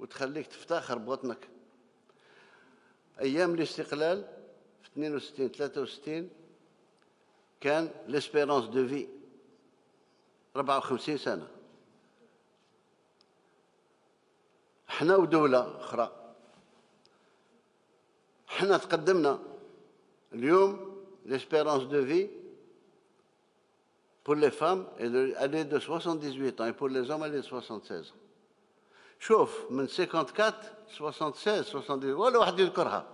وتخليك تفتخر بوطنك ايام الاستقلال في 62 63 كان ليسبيرونس دو في 54 سنه حنا ودوله اخرى حنا تقدمنا اليوم ليسبيرونس دو في pour les femmes elle est de 78 ans et pour les hommes elle est de 76 ans شوف من 54 76 70 ولا واحد يذكرها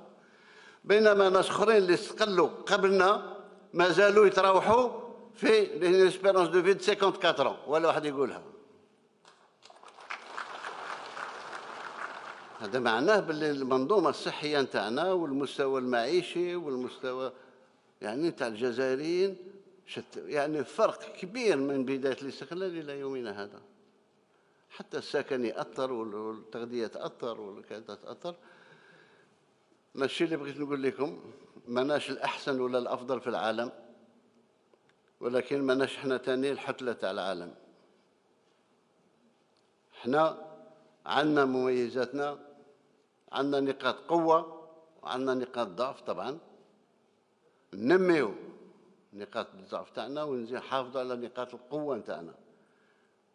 بينما ناس اخرين اللي استقلوا قبلنا ما زالوا يتراوحوا في ليسبيرونس دو في 54 ولا واحد يقولها هذا معناه باللي المنظومه الصحيه نتاعنا والمستوى المعيشي والمستوى يعني نتاع الجزائريين شت يعني فرق كبير من بدايه الاستقلال الى يومنا هذا حتى السكن يأثر والتغذية تأثر والكذا تأثر ما الشيء اللي بغيت نقول لكم مناش الأحسن ولا الأفضل في العالم ولكن مناش حنا تاني الحتلة تاع العالم حنا عندنا مميزاتنا عندنا نقاط قوة وعندنا نقاط ضعف طبعا ننميو نقاط الضعف تاعنا حافظ على نقاط القوة تاعنا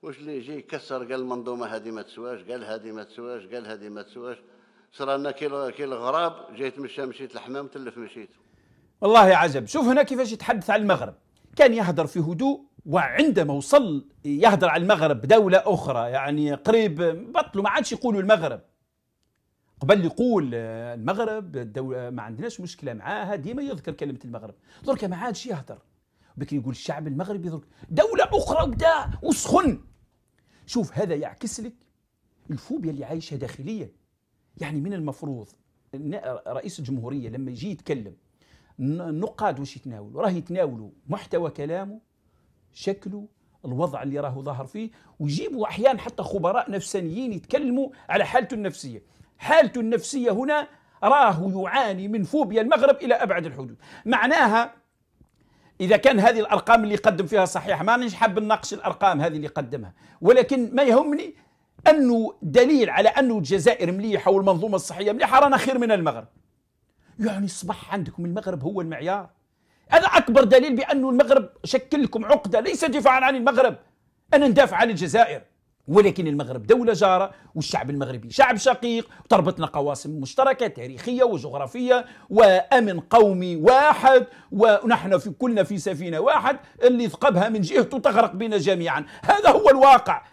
واش اللي يجي يكسر قال المنظومه هذه ما تسواش قال هذه ما تسواش قال هذه ما تسواش صرنا كي كي الغراب جيت مشى مشيت الحمام تلف مشيت والله يا عجب شوف هنا كيفاش يتحدث على المغرب كان يهدر في هدوء وعندما وصل يهدر على المغرب دولة أخرى يعني قريب بطلوا ما عادش يقولوا المغرب قبل يقول آه، المغرب الدولة ما عندناش مشكلة معاها ديما يذكر كلمة المغرب درك ما عادش يهدر بكي يقول الشعب المغربي درك دولة أخرى وبدا وسخن شوف هذا يعكس لك الفوبيا اللي عايشها داخليا يعني من المفروض رئيس الجمهوريه لما يجي يتكلم النقاد واش يتناولوا راه يتناولوا محتوى كلامه شكله الوضع اللي راه ظاهر فيه ويجيبوا احيانا حتى خبراء نفسانيين يتكلموا على حالته النفسيه حالته النفسيه هنا راه يعاني من فوبيا المغرب الى ابعد الحدود معناها اذا كان هذه الارقام اللي يقدم فيها صحيحه ما أنا حاب نناقش الارقام هذه اللي يقدمها ولكن ما يهمني انه دليل على انه الجزائر مليحه والمنظومه الصحيه مليحه رانا خير من المغرب يعني صبح عندكم المغرب هو المعيار هذا اكبر دليل بانه المغرب شكل لكم عقده ليس دفاعا عن المغرب انا ندافع عن الجزائر ولكن المغرب دولة جارة والشعب المغربي شعب شقيق تربطنا قواسم مشتركة تاريخية وجغرافية وأمن قومي واحد ونحن في كلنا في سفينة واحد اللي ثقبها من جهته تغرق بنا جميعا هذا هو الواقع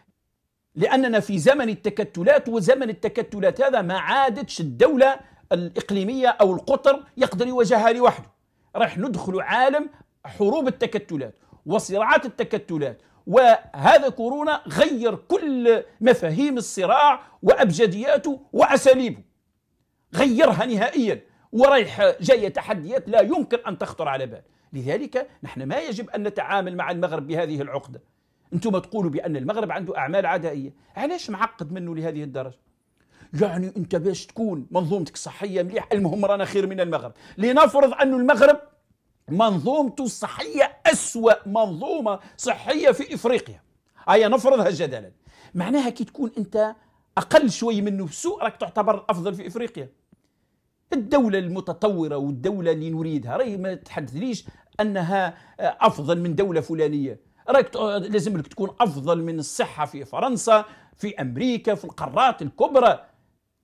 لأننا في زمن التكتلات وزمن التكتلات هذا ما عادتش الدولة الإقليمية أو القطر يقدر يواجهها لوحده راح ندخل عالم حروب التكتلات وصراعات التكتلات وهذا كورونا غير كل مفاهيم الصراع وأبجدياته وأساليبه غيرها نهائيا ورايح جاية تحديات لا يمكن أن تخطر على بال لذلك نحن ما يجب أن نتعامل مع المغرب بهذه العقدة أنتم تقولوا بأن المغرب عنده أعمال عدائية علاش معقد منه لهذه الدرجة يعني أنت باش تكون منظومتك الصحية مليح المهم رانا خير من المغرب لنفرض أن المغرب منظومته الصحية أسوأ منظومة صحية في إفريقيا هيا نفرضها جدلا معناها كي تكون أنت أقل شوي منه في راك تعتبر الأفضل في إفريقيا الدولة المتطورة والدولة اللي نريدها راهي ما تحدثليش أنها أفضل من دولة فلانية راك لازم لك تكون أفضل من الصحة في فرنسا في أمريكا في القارات الكبرى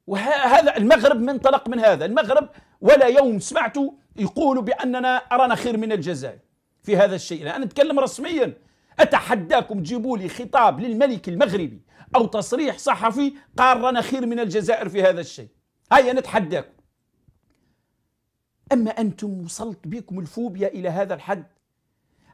وهذا المغرب منطلق من هذا المغرب ولا يوم سمعت يقولوا بأننا أرانا خير من الجزائر في هذا الشيء أنا أتكلم رسميا أتحداكم تجيبوا لي خطاب للملك المغربي أو تصريح صحفي قال رانا خير من الجزائر في هذا الشيء هيا نتحداكم أما أنتم وصلت بكم الفوبيا إلى هذا الحد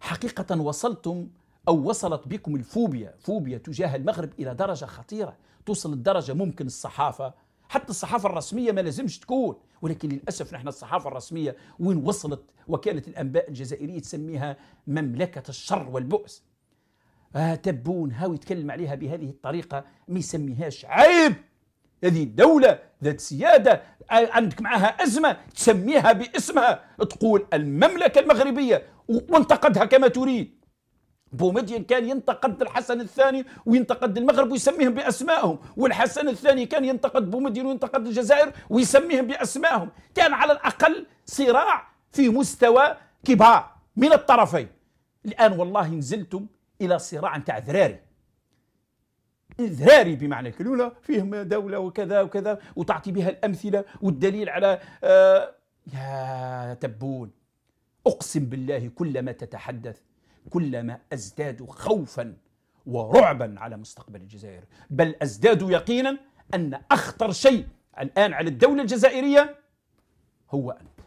حقيقة وصلتم أو وصلت بكم الفوبيا فوبيا تجاه المغرب إلى درجة خطيرة توصل الدرجة ممكن الصحافة حتى الصحافه الرسميه ما لازمش تكون ولكن للاسف نحن الصحافه الرسميه وين وصلت وكاله الانباء الجزائريه تسميها مملكه الشر والبؤس آه تبون هاو يتكلم عليها بهذه الطريقه ما يسميهاش عيب هذه دولة ذات سيادة آه، عندك معها أزمة تسميها باسمها تقول المملكة المغربية وانتقدها كما تريد بومدين كان ينتقد الحسن الثاني وينتقد المغرب ويسميهم باسمائهم والحسن الثاني كان ينتقد بومدين وينتقد الجزائر ويسميهم باسمائهم كان على الاقل صراع في مستوى كبار من الطرفين الان والله نزلتم الى صراع نتاع ذراري ذراري بمعنى الكلمه فيهم دوله وكذا وكذا وتعطي بها الامثله والدليل على آه يا تبون اقسم بالله كلما تتحدث كلما ازداد خوفا ورعبا على مستقبل الجزائر بل ازداد يقينا ان اخطر شيء الان على الدوله الجزائريه هو ان